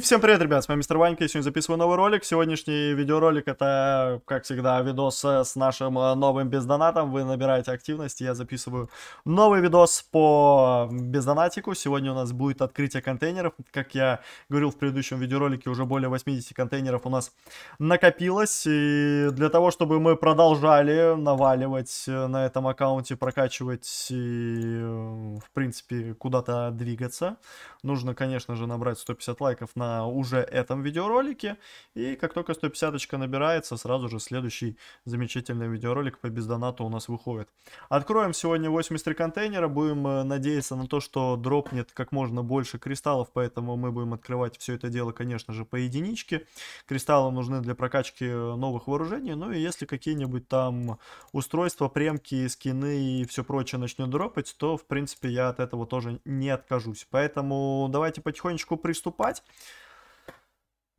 всем привет, ребят, с вами Мистер Ванька, я сегодня записываю новый ролик. Сегодняшний видеоролик это, как всегда, видос э, с нашим э, новым бездонатом. Вы набираете активность, я записываю новый видос по бездонатику. Сегодня у нас будет открытие контейнеров. Как я говорил в предыдущем видеоролике, уже более 80 контейнеров у нас накопилось. И для того, чтобы мы продолжали наваливать э, на этом аккаунте, прокачивать и, в принципе, куда-то двигаться, нужно, конечно же, набрать 150 лайков на на уже этом видеоролике. И как только 150 набирается, сразу же следующий замечательный видеоролик по бездонату у нас выходит. Откроем сегодня 83 контейнера. Будем э, надеяться на то, что дропнет как можно больше кристаллов, поэтому мы будем открывать все это дело, конечно же, по единичке. Кристаллы нужны для прокачки э, новых вооружений. Ну и если какие-нибудь там устройства, премки, скины и все прочее начнет дропать, то, в принципе, я от этого тоже не откажусь. Поэтому давайте потихонечку приступать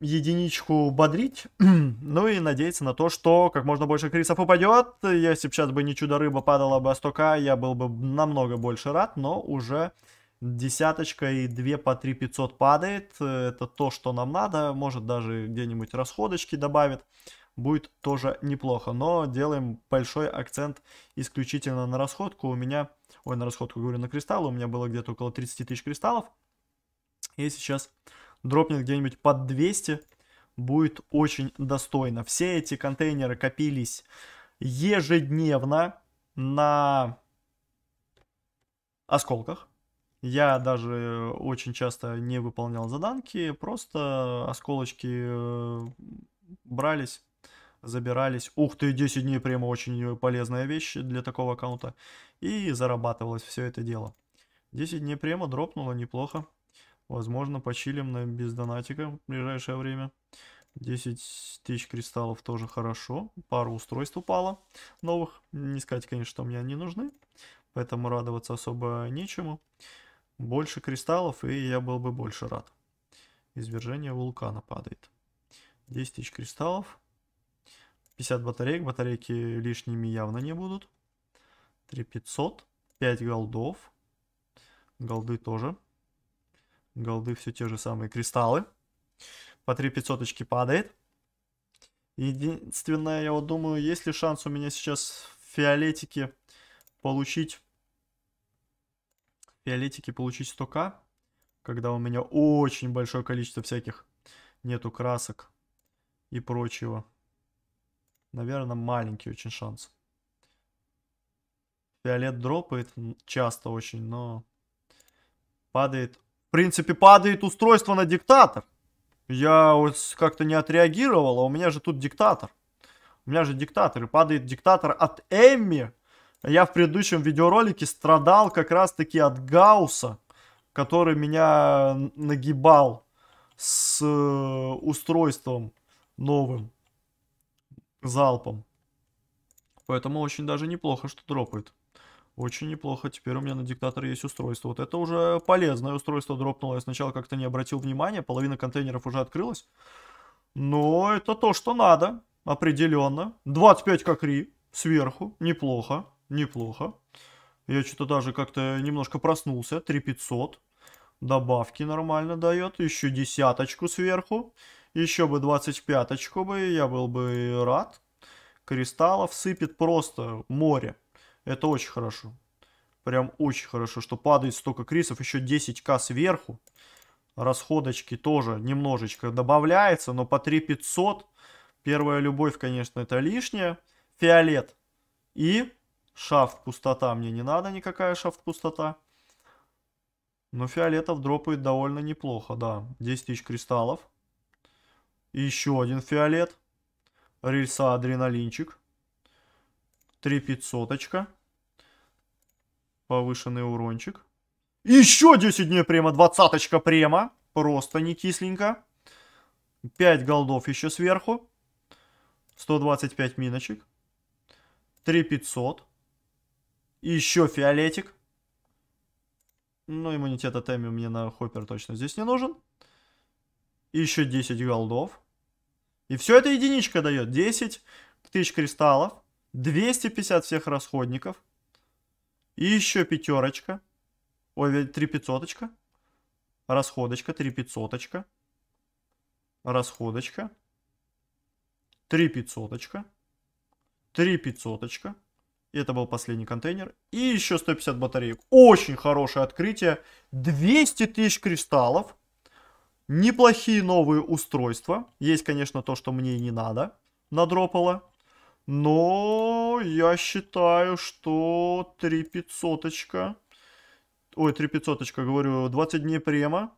единичку бодрить, ну и надеяться на то, что как можно больше крисов упадет. Если бы сейчас бы не чудо-рыба падала бы столько, я был бы намного больше рад, но уже десяточка и 2 по 3 500 падает. Это то, что нам надо. Может даже где-нибудь расходочки добавит. Будет тоже неплохо. Но делаем большой акцент исключительно на расходку. У меня, ой, на расходку говорю, на кристаллы. У меня было где-то около 30 тысяч кристаллов. И сейчас дропнет где-нибудь под 200, будет очень достойно. Все эти контейнеры копились ежедневно на осколках. Я даже очень часто не выполнял заданки, просто осколочки э, брались, забирались. Ух ты, 10 дней прямо очень полезная вещь для такого аккаунта. И зарабатывалось все это дело. 10 дней према дропнуло неплохо. Возможно, почилим на без донатика в ближайшее время. 10 тысяч кристаллов тоже хорошо. Пару устройств упало новых. Не сказать, конечно, что мне они нужны. Поэтому радоваться особо нечему. Больше кристаллов, и я был бы больше рад. Извержение вулкана падает. 10 тысяч кристаллов. 50 батареек. Батарейки лишними явно не будут. 3500. 5 голдов. Голды тоже голды все те же самые кристаллы. По 3 500 падает. Единственное, я вот думаю, есть ли шанс у меня сейчас фиолетики получить... Фиолетики получить 100к, когда у меня очень большое количество всяких нету красок и прочего. Наверное, маленький очень шанс. Фиолет дропает часто очень, но падает принципе, падает устройство на диктатор. Я вот как-то не отреагировал, а у меня же тут диктатор. У меня же диктатор, и падает диктатор от Эмми. Я в предыдущем видеоролике страдал как раз-таки от Гауса, который меня нагибал с э, устройством новым залпом. Поэтому очень даже неплохо, что дропает. Очень неплохо. Теперь у меня на диктатор есть устройство. Вот это уже полезное устройство дропнуло. Я сначала как-то не обратил внимания. Половина контейнеров уже открылась. Но это то, что надо. Определенно. 25 кокри сверху. Неплохо. Неплохо. Я что-то даже как-то немножко проснулся. 3500. Добавки нормально дает. Еще десяточку сверху. Еще бы 25-очку бы. Я был бы рад. Кристаллов сыпет просто море. Это очень хорошо. Прям очень хорошо, что падает столько крисов. Еще 10к сверху. Расходочки тоже немножечко добавляется, но по 3500. Первая любовь, конечно, это лишняя. Фиолет. И шафт пустота. Мне не надо никакая шафт пустота. Но фиолетов дропает довольно неплохо, да. 10 тысяч кристаллов. И еще один фиолет. Рельса адреналинчик. 3500. Повышенный урончик. Еще 10 дней према, двадцаточка према. Просто не кисленько. 5 голдов еще сверху. 125 миночек. 3500. Еще фиолетик. Ну, иммунитет от Эми мне на Хоппер точно здесь не нужен. Еще 10 голдов. И все это единичка дает. 10 тысяч кристаллов. 250 всех расходников. И еще пятерочка. Ой, три пятьсоточка. Расходочка, три пятьсоточка. Расходочка. Три пятьсоточка. Три пятьсоточка. И это был последний контейнер. И еще 150 батареек. Очень хорошее открытие. 200 тысяч кристаллов. Неплохие новые устройства. Есть, конечно, то, что мне не надо. Надропало. Но я считаю, что 3500... Ой, 3500, говорю, 20 дней према.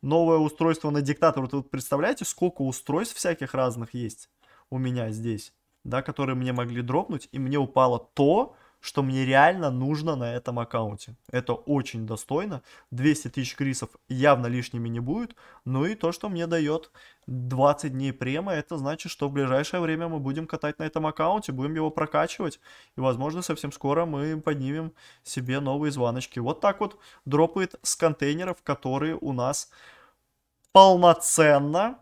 Новое устройство на диктатор. Вот вы представляете, сколько устройств всяких разных есть у меня здесь, да, которые мне могли дропнуть, и мне упало то, что мне реально нужно на этом аккаунте. Это очень достойно. 200 тысяч крисов явно лишними не будет. Ну и то, что мне дает 20 дней према, это значит, что в ближайшее время мы будем катать на этом аккаунте, будем его прокачивать. И, возможно, совсем скоро мы поднимем себе новые звоночки. Вот так вот дропает с контейнеров, которые у нас полноценно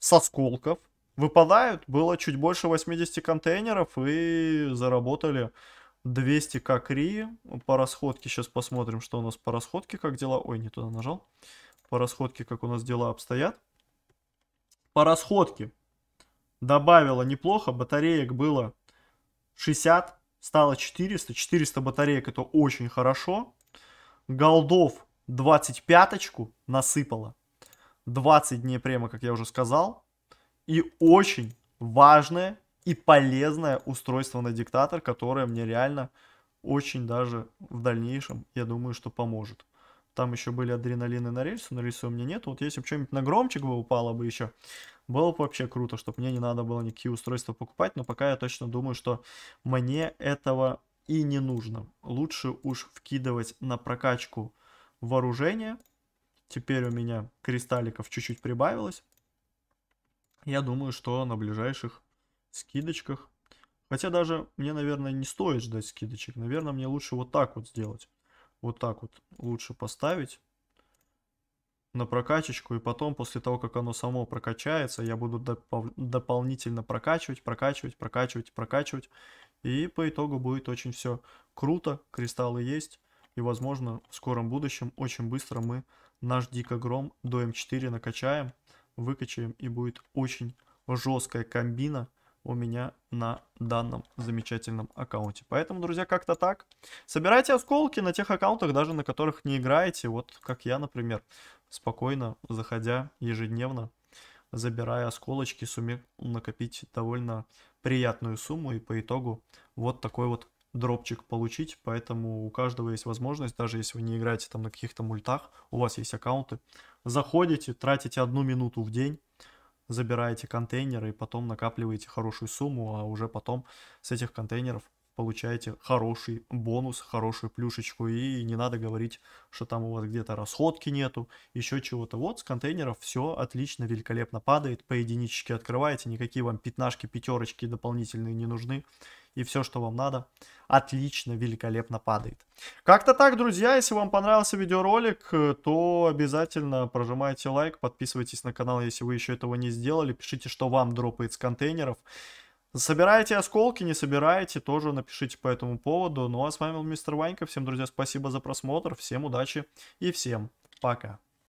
с осколков выпадают. Было чуть больше 80 контейнеров и заработали 200 как ри. По расходке сейчас посмотрим, что у нас по расходке, как дела. Ой, не туда нажал. По расходке, как у нас дела обстоят. По расходке добавила неплохо. Батареек было 60, стало 400. 400 батареек это очень хорошо. Голдов 25-очку насыпала. 20 дней према, как я уже сказал. И очень важное и полезное устройство на диктатор, которое мне реально очень даже в дальнейшем, я думаю, что поможет. Там еще были адреналины на рельсу, но рельсы у меня нет. Вот если бы что-нибудь на громчик бы упало бы еще, было бы вообще круто, чтобы мне не надо было никакие устройства покупать. Но пока я точно думаю, что мне этого и не нужно. Лучше уж вкидывать на прокачку вооружение. Теперь у меня кристалликов чуть-чуть прибавилось. Я думаю, что на ближайших скидочках. Хотя даже мне, наверное, не стоит ждать скидочек. Наверное, мне лучше вот так вот сделать. Вот так вот лучше поставить на прокачечку. И потом, после того, как оно само прокачается, я буду допол дополнительно прокачивать, прокачивать, прокачивать, прокачивать. И по итогу будет очень все круто. Кристаллы есть. И, возможно, в скором будущем очень быстро мы наш дикогром до М4 накачаем, выкачаем. И будет очень жесткая комбина у меня на данном замечательном аккаунте. Поэтому, друзья, как-то так. Собирайте осколки на тех аккаунтах, даже на которых не играете. Вот как я, например, спокойно, заходя ежедневно, забирая осколочки, сумел накопить довольно приятную сумму и по итогу вот такой вот дропчик получить, поэтому у каждого есть возможность, даже если вы не играете там на каких-то мультах, у вас есть аккаунты, заходите, тратите одну минуту в день, забираете контейнеры и потом накапливаете хорошую сумму, а уже потом с этих контейнеров получаете хороший бонус, хорошую плюшечку, и не надо говорить, что там у вас где-то расходки нету, еще чего-то. Вот с контейнеров все отлично, великолепно падает, по единичке открываете, никакие вам пятнашки, пятерочки дополнительные не нужны, и все, что вам надо, отлично, великолепно падает. Как-то так, друзья, если вам понравился видеоролик, то обязательно прожимайте лайк, подписывайтесь на канал, если вы еще этого не сделали, пишите, что вам дропает с контейнеров. Собираете осколки, не собираете, тоже напишите по этому поводу. Ну а с вами был мистер Ванька, всем, друзья, спасибо за просмотр, всем удачи и всем пока.